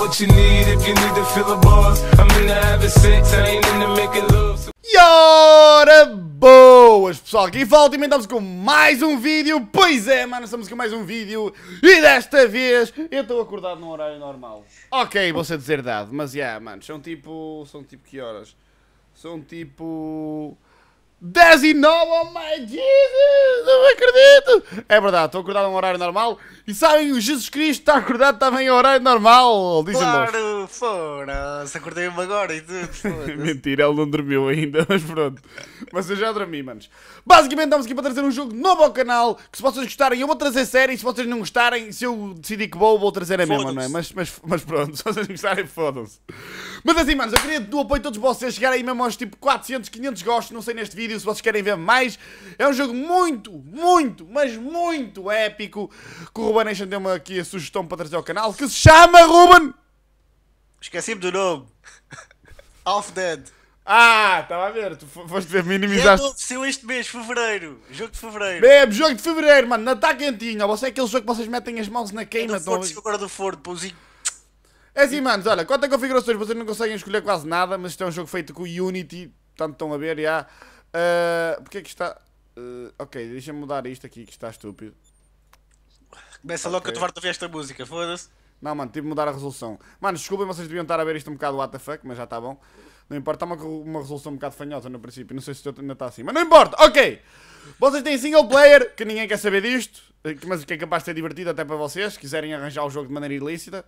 what you need if you need to a boss. I'm sex, I ain't making love. E ora boas pessoal, aqui volta e estamos com mais um vídeo, pois é mano, estamos com mais um vídeo E desta vez eu estou acordado num horário normal Ok, vou ser deserdado, mas já yeah, mano, são tipo, são tipo que horas? São tipo... 10 e 9, oh my Jesus, não acredito! É verdade, estou acordado a um horário normal e sabem, o Jesus Cristo está acordado também a horário normal, dizem Claro, fora, acordei-me agora e tudo. Mentira, ele não dormiu ainda, mas pronto. Mas eu já dormi, manos. Basicamente, estamos aqui para trazer um jogo novo ao canal, que se vocês gostarem, eu vou trazer série, se vocês não gostarem, se eu decidir que vou, vou trazer a mesma, não é? Mas, mas, mas pronto, se vocês gostarem, fodam-se. Mas assim, manos, eu queria do apoio de todos vocês chegarem mesmo aos tipo 400, 500 gostos, não sei neste vídeo vídeo se vocês querem ver mais. É um jogo muito, muito, mas muito épico que o Ruben Nation deu-me aqui a sugestão para trazer ao canal, que se chama Ruben... Esqueci-me do nome. Off Dead. Ah, estava a ver, tu foste ver, minimizaste. Aconteceu este mês, fevereiro. Jogo de fevereiro. Bebe, jogo de fevereiro, mano, não está quentinho. Você é aquele jogo que vocês metem as mãos na queima. É do Ford, agora do Ford, pãozinho. É assim, manos, olha, quanto a configurações, vocês não conseguem escolher quase nada, mas isto é um jogo feito com Unity, tanto estão a ver, já. Uh, porque é que está. Uh, ok, deixa-me mudar isto aqui que está estúpido. Começa okay. logo que eu te a ver esta música, foda-se. Não, mano, tive de mudar a resolução. Mano, desculpem, vocês deviam estar a ver isto um bocado what the fuck, mas já está bom. Não importa, está uma, uma resolução um bocado fanhosa no princípio. Não sei se ainda está assim, mas não importa, ok! Vocês têm single player, que ninguém quer saber disto, eh, mas que é capaz de ser divertido até para vocês, se quiserem arranjar o jogo de maneira ilícita.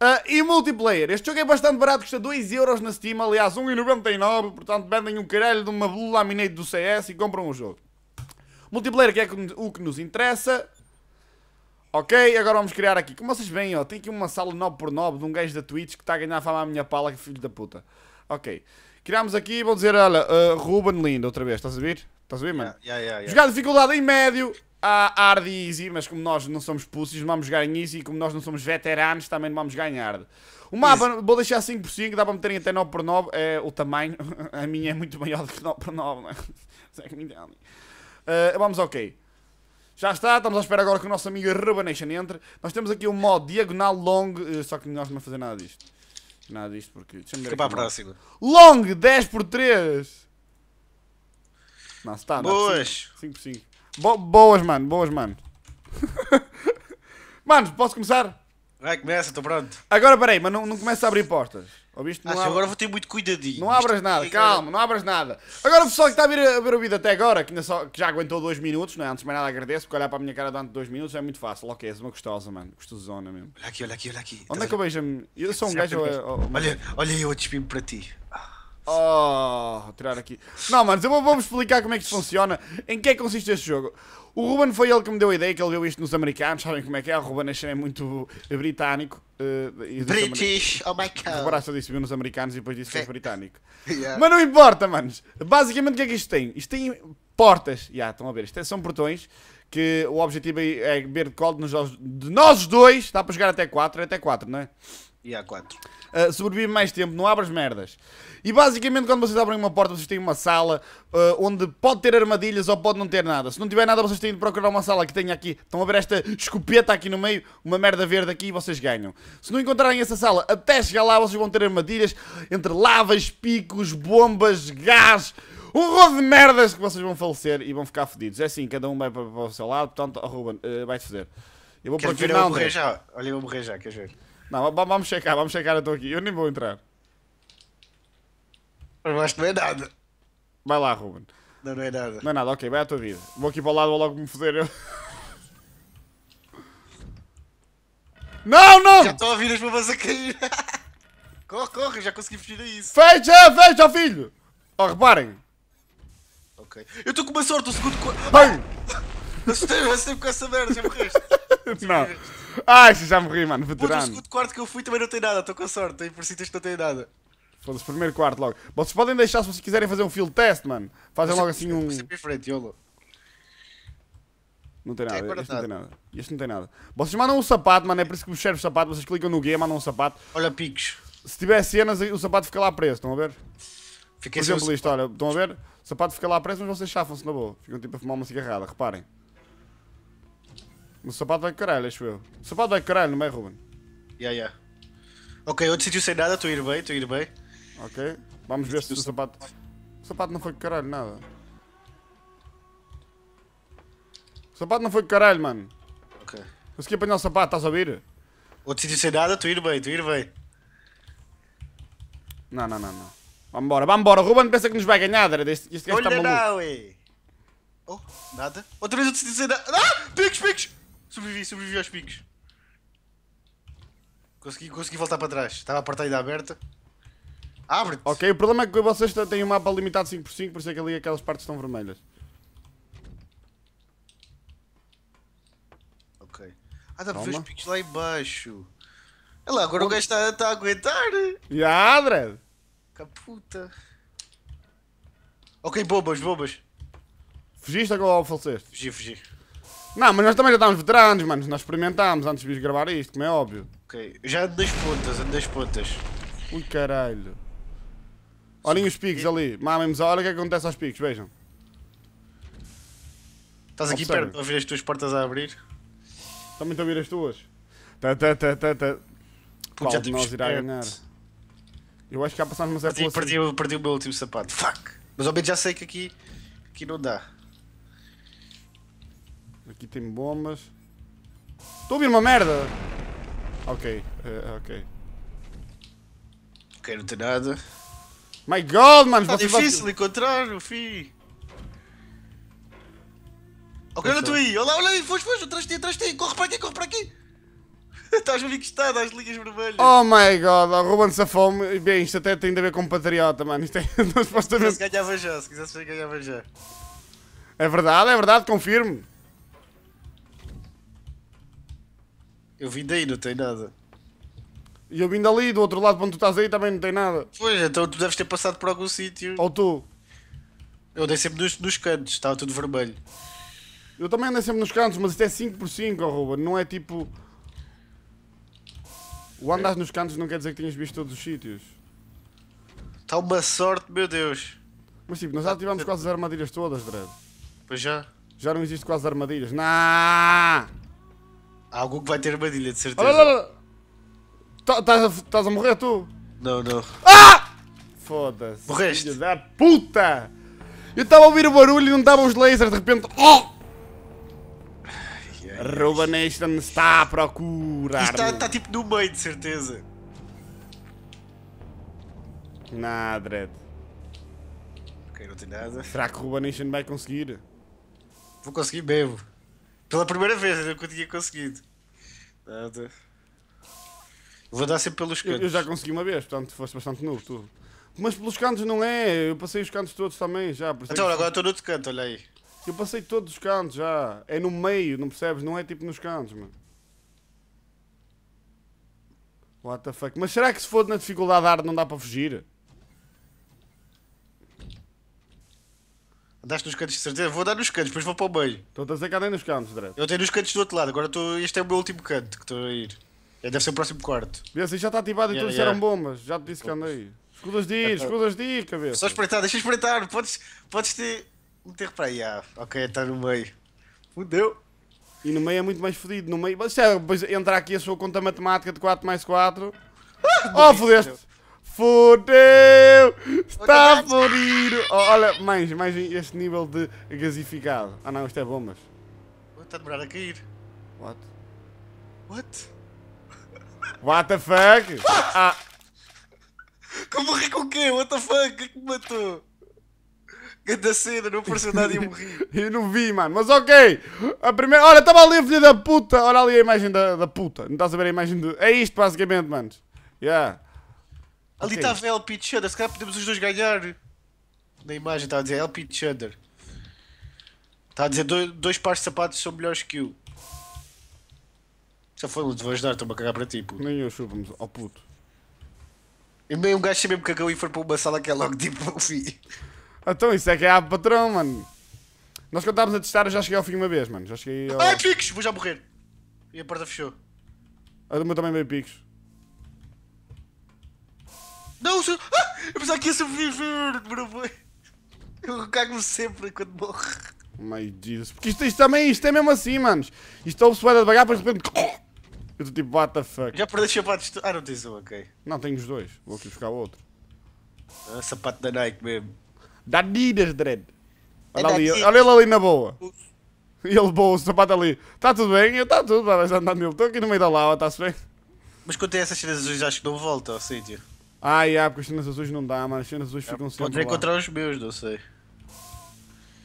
Uh, e multiplayer. Este jogo é bastante barato, custa 2€ na Steam, aliás 1,99€. portanto vendem um caralho de uma Blue Laminate do CS e compram o jogo. Multiplayer que é o que nos interessa. Ok, agora vamos criar aqui. Como vocês veem, ó, tem aqui uma sala 9x9 de um gajo da Twitch que está a ganhar a fama à minha pala, que filho da puta. Ok. Criámos aqui, vou dizer, olha, uh, Ruben Lindo outra vez, estás a ver? Estás a ver, mano? Yeah, yeah, yeah, Jogar dificuldade em médio, a hard e easy, mas como nós não somos pussies, não vamos jogar em easy e como nós não somos veteranos, também não vamos ganhar. O mapa, Isso. vou deixar 5 por 5, dá para meterem até 9 por 9 é, o tamanho, a minha é muito maior do que 9 por 9 não é? é? que me entendem. Uh, vamos ok. Já está, estamos à espera agora que o nosso amigo Rebanation entre. Nós temos aqui um modo diagonal long, eh, só que nós não vamos fazer nada disto. Nada disto porque... Deixa-me ver Fica para a próxima. Long, 10 por 3 Não, está, não. Boas. 5 por 5. Bo boas, mano, boas, mano. Manos, posso começar? Vai, começa, estou pronto. Agora peraí, mas não, não começa a abrir portas. Ouviste? Não ah, abra... agora vou ter muito cuidadinho. Não abras nada, calma, não abras nada. Agora o pessoal que está a ver, a ver o vídeo até agora, que, só, que já aguentou dois minutos, não é? Antes de mais nada agradeço, porque olhar para a minha cara durante dois minutos é muito fácil. Ok, é, uma gostosa, mano. Gostosona mesmo. Olha aqui, olha aqui, olha aqui. Onde é que eu beijo-me? Eu sou um gajo. ou, eh, oh, oh, olha, olha eu a despimo para ti. Ah. Oh, tirar aqui. Não, mas eu vou-vos explicar como é que isto funciona, em que é que consiste este jogo. O Ruben foi ele que me deu a ideia, que ele viu isto nos americanos, sabem como é que é? O Ruben é muito britânico. Uh, British, oh my god. Reparaste, eu disse viu nos americanos e depois disse que é britânico. Yeah. Mas não importa, manos. Basicamente, o que é que isto tem? Isto tem portas, já yeah, estão a ver, isto é, são portões, que o objetivo é ver de colo de nós, de nós dois, dá para jogar até 4, é até 4, não é? E yeah, há 4 uh, sobrevive mais tempo, não abras merdas. E basicamente, quando vocês abrem uma porta, vocês têm uma sala uh, onde pode ter armadilhas ou pode não ter nada. Se não tiver nada, vocês têm de procurar uma sala que tenha aqui. Estão a ver esta escopeta aqui no meio, uma merda verde aqui e vocês ganham. Se não encontrarem essa sala, até chegar lá, vocês vão ter armadilhas entre lavas, picos, bombas, gás um rolo de merdas que vocês vão falecer e vão ficar fodidos. É assim, cada um vai para, para o seu lado, portanto, oh, Ruben, uh, vai-te foder. Eu vou para aqui, não, morrer já. Olha, eu vou morrer já, queres ver? Não, vamos checar, vamos checar. Eu tô aqui. Eu nem vou entrar. Mas não é nada. Vai lá, Ruben. Não, não é nada. Não é nada, ok, vai à tua vida. Vou aqui para o lado, vou logo me foder. Eu... Não, não! Já estou a ouvir as bombas a cair. corre, corre, já consegui fugir a isso. Fecha, fecha, filho! oh, reparem. Ok. Eu estou com uma sorte, o segundo... Ai! Ah! Assustei-me, assustei-me com essa merda, já morreste. Não. Ai, já morri, mano, veterano. Puta, o segundo quarto que eu fui também não tem nada, estou com a sorte, tem si que não tem nada. Foda-se, primeiro quarto logo. Vocês podem deixar se vocês quiserem fazer um field test, mano. Fazem logo assim um. Frente, YOLO. Não tem é nada, este não tem nada. Este não tem nada. Vocês mandam um sapato, mano, é por isso que vos serve o sapato, vocês clicam no G, mandam um sapato. Olha, picos. Se tiver cenas, o sapato fica lá preso, estão a ver? Fiquei por exemplo, isto, olha, estão a ver? O sapato fica lá preso, mas vocês chafam-se na boa. Ficam tipo a fumar uma cigarrada, reparem. O sapato vai é caralho, acho eu. O sapato vai é caralho, não é, Ruben? Yeah, yeah. Ok, outro sítio sem nada, estou a ir bem, estou a ir bem. Ok, vamos ver se o sapato. O sapato não foi caralho, nada. O sapato não foi caralho, mano. Ok. Consegui apanhar o sapato, estás a ouvir? Outro sítio sem nada, estou a ir bem, estou a ir bem. Não, não, não, não. Vambora, vambora. O Ruben pensa que nos vai ganhar, Dredd. Este, este gajo está maluco. Olha lá, ué. Oh, nada. Outra vez eu decidi dizer nada. Ah! Picos, picos! Sobrevivi, sobrevivi aos picos. Consegui, consegui voltar para trás. Estava a porta ainda aberta. Abre-te! Ok, o problema é que vocês têm um mapa limitado 5x5, por isso é que ali aquelas partes estão vermelhas. Ok. Ah, dá para ver os picos lá embaixo. Olha lá, agora o gajo está, tá a aguentar. Já, André! Caputa. Ok, bobas, bobas. Fugiste ou faleceste? Fugi, fugi. Não, mas nós também já estávamos veteranos, mano. Nós experimentámos antes de vir gravar isto, como é óbvio. Ok, já ando das pontas, ando das pontas. Ui, caralho. Olhem os picos ali. Mamem-nos, olha o que, é que acontece aos picos, vejam. Estás aqui Observe. perto a ver as tuas portas a abrir? Também estou a ouvir as tuas. Tá, tá, tá, tá, tá. Qual já de nós irá perto. ganhar? Eu acho que há passado uma certa perdi, perdi, perdi o meu último sapato. Fuck! Mas ao menos já sei que aqui, aqui não dá. Aqui tem bombas. Estou a ouvir uma merda! Ok, uh, ok. Ok, não tem nada. My god, mano! está difícil encontrar o fi. Ok, olha tu tá. aí! Olha lá, olha aí! Foste, foste! Atrás de ti, atrás de ti! Corre para aqui, corre para aqui! Estás bem que está, dá linhas vermelhas. Oh my god, oh, roubando-se a fome. Bem, isto até tem a ver com patriota, mano. Isto é supostamente. Se quisesse ganhava já, se quisesse ganhava já. É verdade, é verdade, confirmo. Eu vim daí, não tem nada. E eu vim dali, do outro lado, quando tu estás aí, também não tem nada. Pois, então tu deves ter passado por algum sítio. Ou tu? Eu andei sempre nos, nos cantos, estava tudo vermelho. Eu também andei sempre nos cantos, mas isto é 5x5, oh, Não é tipo... O andar nos cantos não quer dizer que tenhas visto todos os sítios. Está uma sorte, meu Deus. Mas tipo, nós já tivemos quase as armadilhas todas, Dredd. Pois já. Já não existe quase armadilhas. Não! Algo que vai ter armadilha, de certeza. Olha lá! Tá, Estás a, morrer tu? Não, não. Ah! Foda-se. Morreste. Filho da puta! Eu estava a ouvir o barulho e não dava os lasers, de repente. Oh! Ruba Nation está a procurar. Está, está tipo no meio, de certeza. Nada, Dredd. Ok, não tem nada. Será que o Ruba Nation vai conseguir? Vou conseguir mesmo. Pela primeira vez, eu tinha conseguido. Nada. Vou dar sempre pelos cantos. Eu, eu já consegui uma vez, portanto foste bastante novo tu. Mas pelos cantos não é, eu passei os cantos todos também já. É então que... agora estou no outro canto, olha aí. Eu passei todos os cantos já. É no meio, não percebes? Não é tipo nos cantos, mano. What the fuck? Mas será que se for na dificuldade hard não dá para fugir? dá-te nos cantos de certeza? Vou dar nos cantos, depois vou para o meio. Estou a dizer que andei nos cantos, André. Eu tenho nos cantos do outro lado, agora estou... este é o meu último canto que estou a ir. É, deve ser o próximo quarto. Vê assim, já está ativado yeah, e todos yeah. eram bombas. Já te disse que andei. Escudas de ir, é escudas de ir, cabeça. Só espreitar, deixa espreitar. Podes, podes te meter para aí. Ah, ok, está no meio. Fudeu. E no meio é muito mais fodido. No meio. Mas é, depois entra aqui a sua conta matemática de 4 mais 4. Ah, oh, fodeste! fodeu! Está fodido! Oh, olha, mais, mais este nível de gasificado. Ah não, isto é mas. Está a demorar a cair. What? What? What the fuck? Ah. Que morri com o quê? What the fuck? Quem é que me matou? Ganda cena, não apareceu nada e eu morri. eu não vi, mano, mas ok. A primeira... Olha, estava ali a filha da puta. Olha ali a imagem da, da puta. Não estás a ver a imagem do... É isto, basicamente, manos. Yeah. Ali estava okay. LP Chudder, se calhar podemos os dois ganhar. Na imagem está a dizer LP Chudder. Está a dizer dois, dois pares de sapatos são melhores que o. Já foi, não te vou ajudar, estou-me a cagar para ti, puto. Nem eu chupo-me ao puto. E meio um gajo mesmo cagou e foi para uma sala que é logo tipo o fim. Então isso é que é a patrão, mano. Nós quando estávamos a testar eu já cheguei ao fim uma vez, mano. Já cheguei ao... Ai, picos! Vou já morrer. E a porta fechou. A do meu também veio picos. Não, senhor! Ah, eu pensava que ia sobreviver, meu foi. Eu cago-me sempre quando morro. Meu Jesus. porque isto, isto também isto é mesmo assim, manos. Isto é o se a devagar, depois de repente. Eu estou tipo, what the fuck. Já perdeste sapatos? Ah, não tens um, ok. Não, tenho os dois. Vou aqui buscar outro. Ah, sapato da Nike mesmo. Da Adidas, Dread. É olha, ali, olha ele ali na boa. E ele boa, o sapato ali. Está tudo bem? Eu está tudo, vai andar nele. Estou aqui no meio da lava, está-se bem? Mas quando tem essas cenas azuis, acho que não volta ao sítio. Ah, e é, porque os treinos azuis não dá, mano. as treinos azuis é, ficam sempre Podes encontrar os meus, não sei.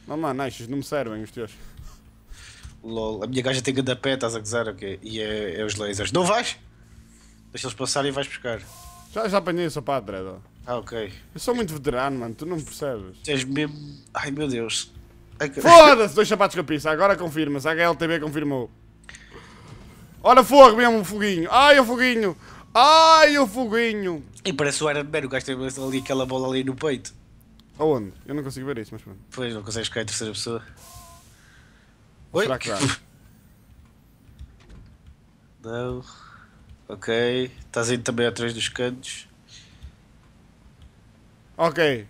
Não, mano, estes não me servem, os teus. Lol, a minha gaja tem grande pé, estás a gozar, ok? E é, é os lasers. Não vais? Deixa eles passarem e vais buscar. Já, já apanhei o sapato, Dredo. Ah, ok. Eu sou muito veterano, mano, tu não me percebes. Tens mesmo... Ai, meu Deus. Foda-se, dois sapatos com a agora confirma-se, a HLTB confirmou. Olha, fogo mesmo, um foguinho. Ai, o foguinho. Ai, o foguinho. E parece o Iron Man, o gajo tem ali aquela bola ali no peito. Aonde? Eu não consigo ver isso, mas pronto. Pois, não consegues cair em terceira pessoa. Oi? Será que dá? não. Ok. Estás indo também atrás dos cantos. Ok.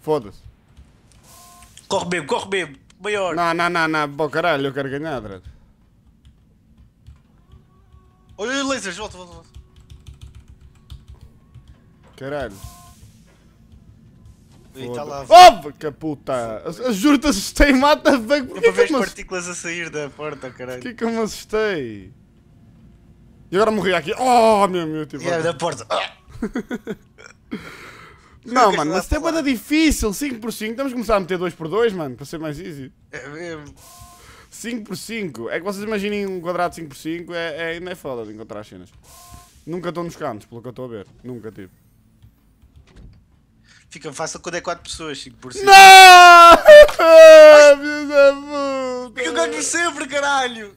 Foda-se. Corre mesmo, corre mesmo. Maior. Não, não, não, não. Bom caralho, eu quero ganhar, Dredd. Olha, lasers, volta, volta, volta. Caralho. Eita tá lá. Oh, que puta! Juro-te, assustei, mata, velho. Por que, que eu me partículas a sair da porta, caralho. Por que que eu me assustei? E agora morri aqui. Oh, meu, meu, tipo. E Yeah, é da porta. Não, mano, mas tempo era difícil. 5x5, estamos a começar a meter 2x2, mano, para ser mais easy. É mesmo. 5x5. É que vocês imaginem um quadrado 5x5, é, é, ainda é foda de encontrar as cenas. Nunca estão nos cantos, pelo que eu estou a ver. Nunca, tipo. Fica fácil quando é 4 pessoas, 5 por 5. Não! eu ganho sempre, caralho!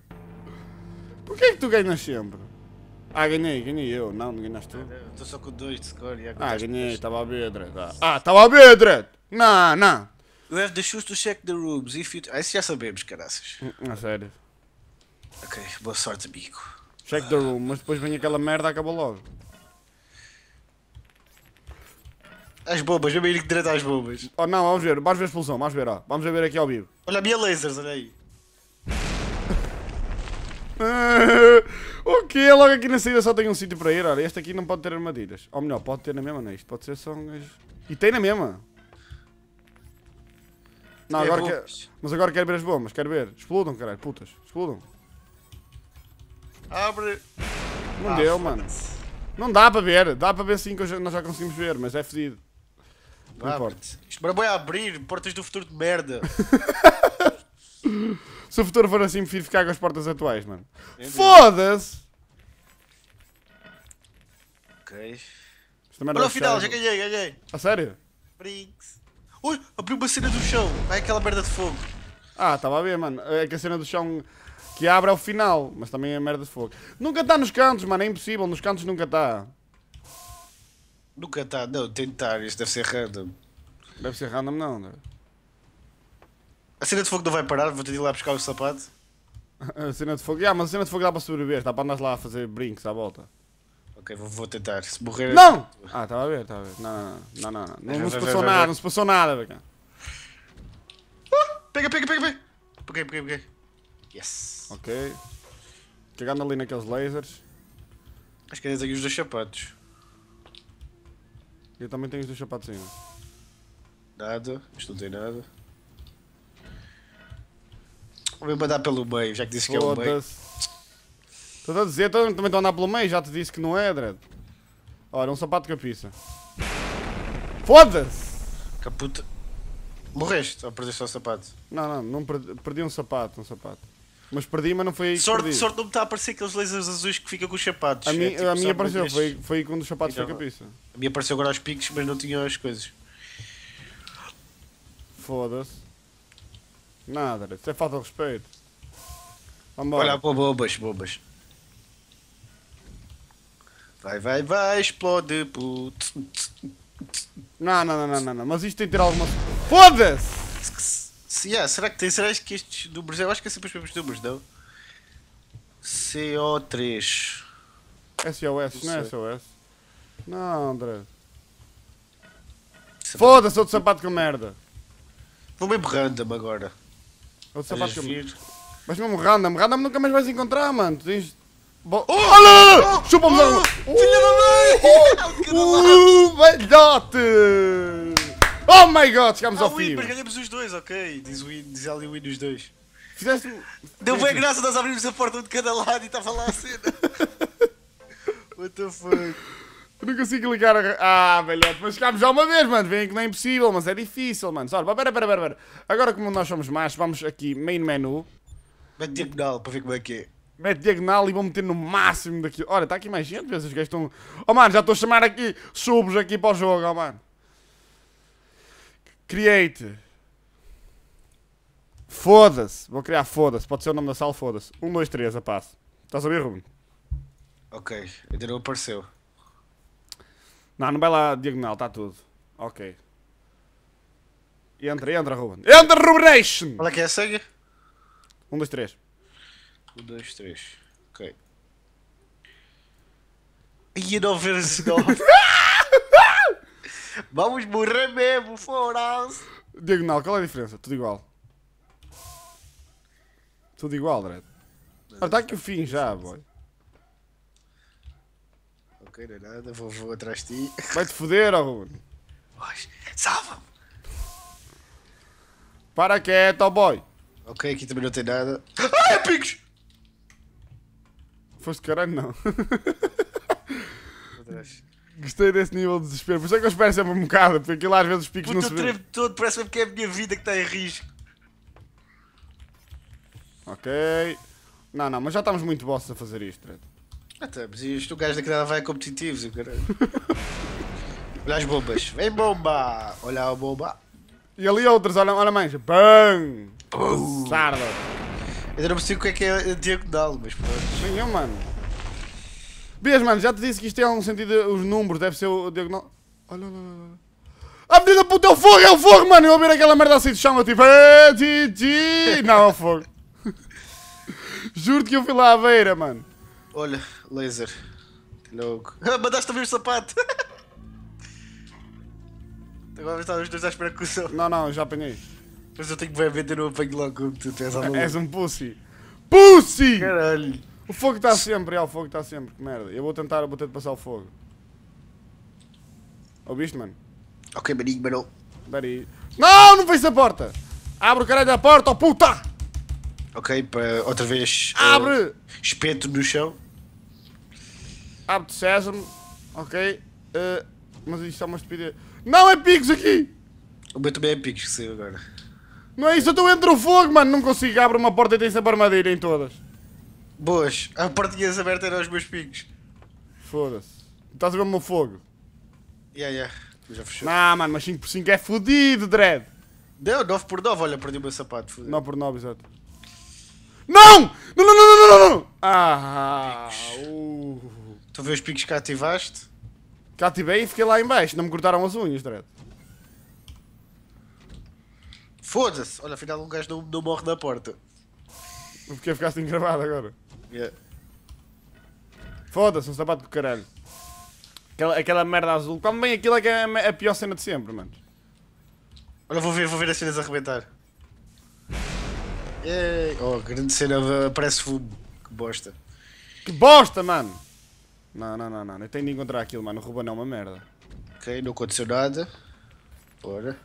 Porquê é que tu ganhas sempre? Ah, ganhei, ganhei eu. Não, não ganhaste tu. Estou só com 2 de score. Já ah, ganhei, estava a bedra. Tá. Ah, estava a bedra! Não, não. You have the shoes to check the rooms. If you... Ah, isso já sabemos, caraças. Hum, hum, a sério. Ok, boa sorte, amigo. Check the room, mas depois vem aquela merda acaba logo. As bombas, mesmo ele que direto as bombas. Oh, não, vamos ver, vamos ver a explosão, vamos ver, ó. Vamos ver aqui ao vivo. Olha a minha lasers, olha aí. o que Logo aqui na saída só tem um sítio para ir, olha. Este aqui não pode ter armadilhas. Ou melhor, pode ter na mesma, não é? Isto pode ser só um gajo. E tem na mesma. Não, é agora quer... Mas agora quero ver as bombas, quero ver. Explodam, caralho, putas. Explodam. Abre. Não ah, deu, mano. Não dá para ver. Dá para ver sim que nós já conseguimos ver, mas é fedido prepare ah, importa. Isto vai abrir portas do futuro de merda. Se o futuro for assim, prefiro ficar com as portas atuais, mano. Foda-se! Ok. Olha o é final, já ganhei, ganhei. A sério? Brinks. Ui, abriu uma cena do chão. Vai aquela merda de fogo. Ah, estava a ver, mano. É que a cena do chão que abre ao é final, mas também é merda de fogo. Nunca está nos cantos, mano. É impossível, nos cantos nunca está. Nunca está. Não, tentar. Isto deve ser random. Deve ser random, não. não. É? A cena de fogo não vai parar. Vou ter de ir lá buscar o sapato. a cena de fogo. Ah, mas a cena de fogo dá para sobreviver. dá para andar lá a fazer brinques à volta. Ok, vou, vou tentar. Se morrer. Não! Ah, estava a ver, estava a ver. Não, não, não. Não, não, não, não se passou nada, não se passou nada, ah, Pega, pega, pega, pega. Peguei, peguei, peguei. Yes. Ok. Cagando ali naqueles lasers. Acho que ainda tenho os dois sapatos. Eu também tenho os dois sapatos ainda. Nada, isto não tem nada. Vou me mandar pelo meio, já que disse que é o meio. Estou a dizer, então, também estou a andar pelo meio, já te disse que não é, Dredd. Ora, um sapato de capiça. Foda-se! Caputa. Morreste ou perdeste só o sapato? Não, não, não perdi, perdi um sapato, um sapato. Mas perdi, mas não foi. Sorte, perdido. sorte não me está a aparecer aqueles lasers azuis que ficam com os chapados. A, é, mim, tipo, a minha apareceu, foi, foi quando os chapados então, foi capiça. A minha apareceu agora aos picos, mas não tinha as coisas. Foda-se. Nada, isso é falta de respeito. Vambora. Olha, bobas, bobas. Vai, vai, vai, explode, puto. Não, não, não, não, não, mas isto tem que ter alguma. Foda-se! yeah, será que tem? Será que estes números? Eu acho que é sempre os mesmos números, não? CO3. SOS, não, não é SOS. Não, André. Foda-se, outro sapato com merda. Vou mesmo random agora. Outro sapato com merda. Mas mesmo random, random nunca mais vais encontrar, mano. Tu tens. Bo... Oh, oh, não, não, não! Chupa-me oh, Filha da mãe! oh, velhote! Oh my god, chegámos ah, ao fim. ganhamos os dois, ok. Diz, win, diz ali win dois. Fizeste. Deu bem graça, nós abrimos a porta um de cada lado e estava lá a cena. What the fuck? Eu não consigo ligar a. Ah, velhote, mas chegámos já uma vez, mano. Vem que não é impossível, mas é difícil, mano. Só, pera, pera, pera, pera. Agora, como nós somos mais, vamos aqui, main menu. Mete diagonal para ver como é que é. Mete diagonal e vou meter no máximo daquilo. Olha, está aqui mais gente, vê se os gajos estão. Oh, mano, já estou a chamar aqui subs aqui para o jogo, oh, mano. Create. Foda-se. Vou criar foda-se. Pode ser o nome da sala, foda-se. 1, 2, 3, a passo. Estás a ouvir, Ruben? Ok, ainda não apareceu. Não, não vai lá diagonal, está tudo. Ok. Entra, entra, Ruben. Entra, Rubenation! Qual é que é a senha? 1, 2, 3. 1, 2, 3. Ok. E não ver vezes 9. Vamos morrer mesmo, foram-se. Diagonal, qual é a diferença? Tudo igual. Tudo igual, Dredd. Ah, está aqui o fim já, boy. Ok, não é nada, vou, vou atrás de ti. Vai-te foder, Arruno. Salva-me! Para quieto, oh boy. Ok, aqui também não tem nada. Ai, picos! Foste caralho, não. Atrás. Gostei desse nível de desespero. Por isso é que eu espero sempre um bocado, porque aquilo às vezes os picos Puto, não se vê. O todo parece mesmo que é a minha vida que está em risco. Ok. Não, não, mas já estamos muito bosses a fazer isto, Dredd. Ah, estamos. Tá, e isto o gajo daquela vai competitivos, o caralho. Olha as bombas. Vem bomba! Olha a bomba. E ali outras, olha, olha mais. Bang! Sarda! Eu não percebo o que é que é diagonal, mas pronto. Nenhum, mano. Vês, mano, já te disse que isto tem é algum sentido, os números, deve ser o diagnóstico. Olha, olha, olha. A medida ah, puta é o fogo, é o fogo, mano! Eu ouvir aquela merda assim do chão, eu tipo, é, GG! Não, é o fogo. Juro-te que eu fui lá à beira, mano. Olha, laser. Logo. Ah, Mandaste ouvir o sapato! Agora estão os dois à espera que o Não, não, já apanhei. Mas eu tenho que ver vender o apanho logo como tu tens à lua. És um pussy. Pussy! Caralho. O fogo está sempre, é, o fogo está sempre, que merda. Eu vou tentar, vou de passar o fogo. Ouviste, mano? Ok, barinho, barou. Barinho. Não, não fez a porta! Abre o caralho da porta, oh puta! Ok, para outra vez. Abre! Uh, espeto no chão. Abre de sésamo. Ok. Uh, mas isto é uma estupidez. Não é picos aqui! O meu também é picos que saiu agora. Não é isso, eu estou entre o fogo, mano. Não consigo. abrir uma porta e tem sempre armadilha em todas. Boas. A portinhas aberta era aos meus pingos. Foda-se. Estás a ver o meu fogo? Yeah, yeah. Já fechou. Não, mano, mas 5x5 é fodido, Dread. Deu 9x9, olha, perdi o meu sapato. 9x9, exato. Não! Não, não, não, não, não, não! Ah! Picos. Uh. Tu vês os picos que ativaste? Que ativei e fiquei lá embaixo. Não me cortaram as unhas, Dread. Foda-se! Olha, afinal um gajo não, não morre na porta. Porque ficaste engravado agora. Yeah. É. Foda-se, um sapato do caralho. Aquela, aquela merda azul. Quando bem aquilo é que é a, pior cena de sempre, mano. Olha, vou ver, vou ver as cenas arrebentar. Yeah. Oh, grande cena, aparece fumo. Que bosta. Que bosta, mano! Não, não, não, não. Eu tenho de encontrar aquilo, mano. O Ruben é uma merda. Ok, não aconteceu nada. Bora.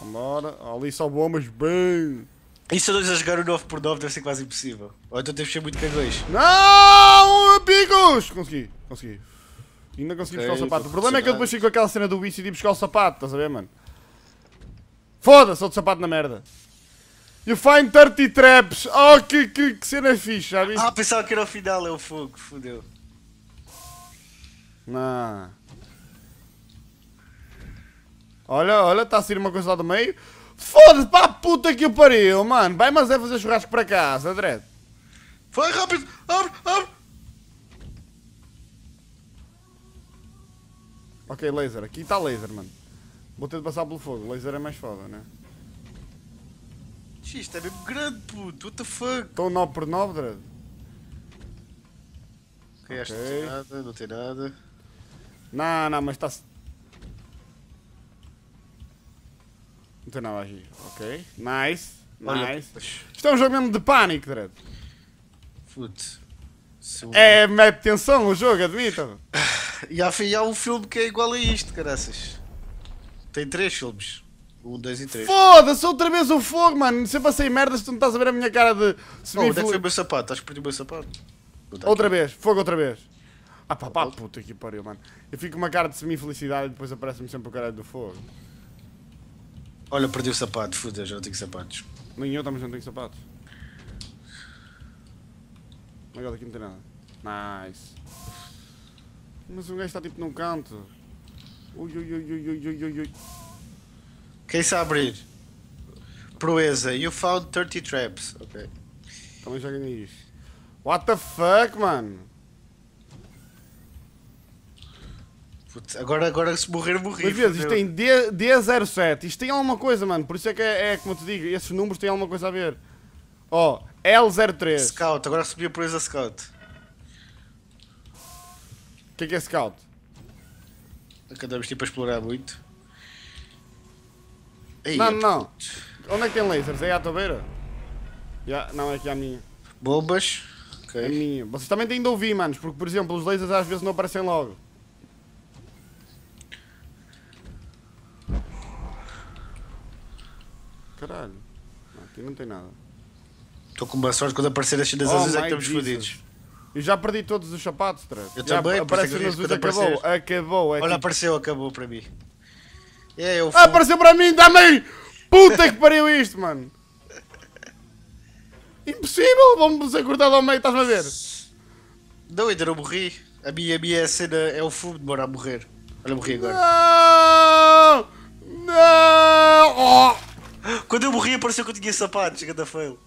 Vambora. Ali só bombas. Bem! Isso eu dois a jogar o 9 por 9 deve ser quase impossível. Ou então temos que ser muito cagões. Não, amigos! Consegui, consegui. Ainda consegui okay, buscar o sapato. O problema é que eu depois fico com aquela cena do bicho e de buscar o sapato, estás a ver, mano? Foda-se, outro sapato na merda. You find 30 traps. Oh, que, que, que cena fixe, já Ah, pensava que era o final, é o fogo, fodeu. Não. Olha, olha, está a sair uma coisa lá do meio. Foda-se, pá, puta que o pariu, mano. Vai, mas é fazer churrasco para casa, André. Vai rápido, abre, abre. Ok, laser. Aqui está laser, mano. Vou ter de passar pelo fogo. Laser é mais foda, né? X, isto é mesmo grande, puto. What the fuck? Estou 9 por 9, Dredd. Ok, que não tem nada, não tem nada. Não, não, mas está-se Então não tem nada aqui. Ok. Nice. Olha, Nice. Isto é um jogo mesmo de pânico, Dredd. É mete tensão o jogo, admito. E há, e há um filme que é igual a isto, caraças. Tem três filmes. Um, dois e três. Foda-se, outra vez o fogo, mano. Sempre passei merda se tu não estás a ver a minha cara de. Oh, onde é que foi o meu sapato? o meu sapato. Outra vez, fogo outra vez. Ah pá, pá, puta que pariu, mano. Eu fico com uma cara de semi-felicidade e depois aparece-me sempre o cara do fogo. Olha, perdi o sapato, foda já não tenho sapatos. Nem eu também já não tenho sapatos. Agora aqui não tem nada. Nice. Mas um gajo está tipo num canto. Ui, ui, ui, ui, ui, ui, ui. Quem sabe abrir? Proeza, you found 30 traps. Ok. Também já ganhei isto. What the fuck, mano? Putz, agora, agora se morrer, morri. Mas vezes, isto tem D, D07. Isto tem alguma coisa, mano. Por isso é que é, é como te digo, esses números têm alguma coisa a ver. Ó, oh, L03. Scout, agora subi a presa Scout. O que é que é Scout? É Acabamos tipo a explorar muito. Ei, não, é não. Onde é que tem lasers? É à tua Já, não, é aqui à minha. Bombas. Okay. A minha. Vocês também têm de ouvir, manos, porque por exemplo os lasers às vezes não aparecem logo. caralho. aqui não tem nada. Estou com uma sorte quando aparecer as cenas oh azuis é que estamos fodidos. E já perdi todos os sapatos, Trás. Eu já também, aparece nos acabou, aparecer. acabou. É Olha, tipo... apareceu, acabou para mim. É, eu fui... apareceu para mim, dá-me Puta que pariu isto, mano! Impossível, Vamos me ser cortado ao meio, estás a ver? Não, ainda não morri. A minha, a minha cena é o fumo, demora a morrer. Olha, morri agora. Não! Não! Oh! Quando eu morri parecia que eu tinha sapatos, chegando a fail.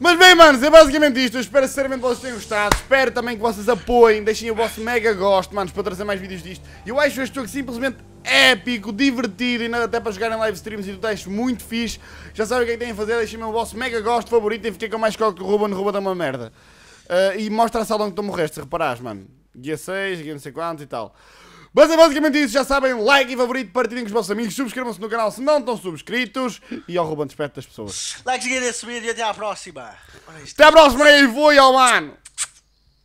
Mas bem, manos, é basicamente isto. Eu espero sinceramente que vocês tenham gostado. Espero também que vocês apoiem. Deixem o vosso mega gosto, manos, para trazer mais vídeos disto. Eu acho este jogo simplesmente épico, divertido e nada até para jogar em live streams e tu teste muito fixe. Já sabem o que é que têm a fazer. Deixem o vosso mega gosto favorito e fiquem com mais coca que o Ruben. rouba dá uma merda. Uh, e mostra a sala onde tu morreste, se reparares, mano. Guia 6, guia não sei quantos e tal. Mas é basicamente isso, já sabem, like e favorito, partilhem com os vossos amigos, subscrevam-se no canal se não estão subscritos e ao roubando esperto das pessoas. Like, seguir esse vídeo e até à próxima. Até à próxima e fui, ao mano!